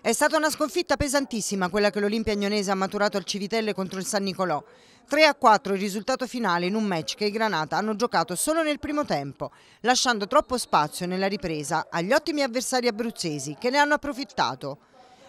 È stata una sconfitta pesantissima quella che l'Olimpia Agnonese ha maturato al Civitelle contro il San Nicolò. 3 a 4 il risultato finale in un match che i Granata hanno giocato solo nel primo tempo, lasciando troppo spazio nella ripresa agli ottimi avversari abruzzesi che ne hanno approfittato.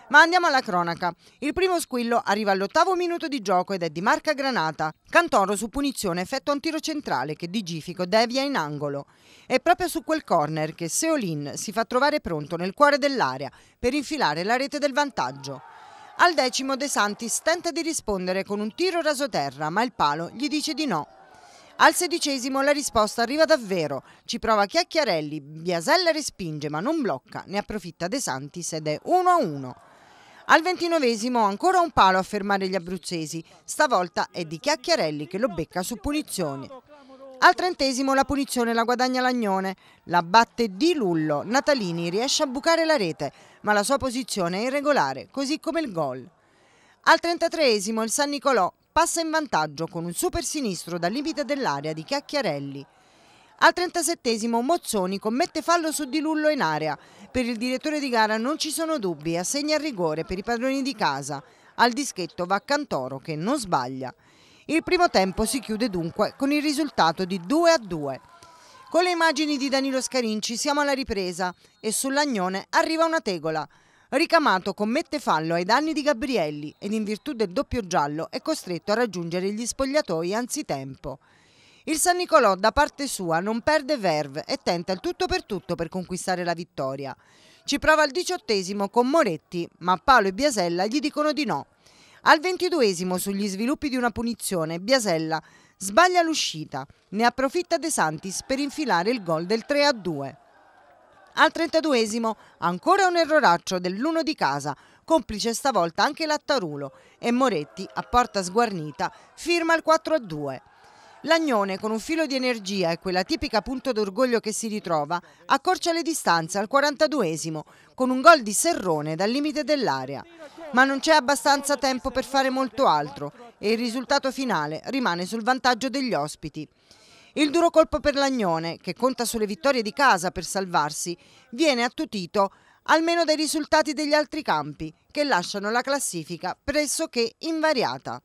Ma andiamo alla cronaca. Il primo squillo arriva all'ottavo minuto di gioco ed è di marca Granata. Cantoro su punizione effettua un tiro centrale che di Gifico devia in angolo. È proprio su quel corner che Seolin si fa trovare pronto nel cuore dell'area per infilare la rete del vantaggio. Al decimo De Santis tenta di rispondere con un tiro rasoterra, ma il palo gli dice di no. Al sedicesimo la risposta arriva davvero, ci prova Chiacchiarelli, Biasella respinge ma non blocca, ne approfitta De Santis ed è 1-1. Al ventinovesimo ancora un palo a fermare gli abruzzesi, stavolta è di Chiacchiarelli che lo becca su punizione. Al trentesimo la punizione la guadagna Lagnone, la batte di Lullo, Natalini riesce a bucare la rete, ma la sua posizione è irregolare, così come il gol. Al trentatreesimo il San Nicolò passa in vantaggio con un super sinistro dal limite dell'area di Chiacchiarelli. Al 37 Mozzoni commette fallo su Di Lullo in area. Per il direttore di gara non ci sono dubbi, assegna il rigore per i padroni di casa. Al dischetto va Cantoro che non sbaglia. Il primo tempo si chiude dunque con il risultato di 2 a 2. Con le immagini di Danilo Scarinci siamo alla ripresa e sull'agnone arriva una tegola. Ricamato commette fallo ai danni di Gabrielli ed in virtù del doppio giallo è costretto a raggiungere gli spogliatoi anzitempo. Il San Nicolò da parte sua non perde verve e tenta il tutto per tutto per conquistare la vittoria. Ci prova al diciottesimo con Moretti, ma Paolo e Biasella gli dicono di no. Al ventiduesimo sugli sviluppi di una punizione, Biasella sbaglia l'uscita, ne approfitta De Santis per infilare il gol del 3-2. a Al trentaduesimo, ancora un erroraccio dell'uno di casa, complice stavolta anche Lattarulo e Moretti a porta sguarnita firma il 4-2. a Lagnone, con un filo di energia e quella tipica punto d'orgoglio che si ritrova, accorcia le distanze al 42esimo con un gol di Serrone dal limite dell'area. Ma non c'è abbastanza tempo per fare molto altro e il risultato finale rimane sul vantaggio degli ospiti. Il duro colpo per Lagnone, che conta sulle vittorie di casa per salvarsi, viene attutito almeno dai risultati degli altri campi, che lasciano la classifica pressoché invariata.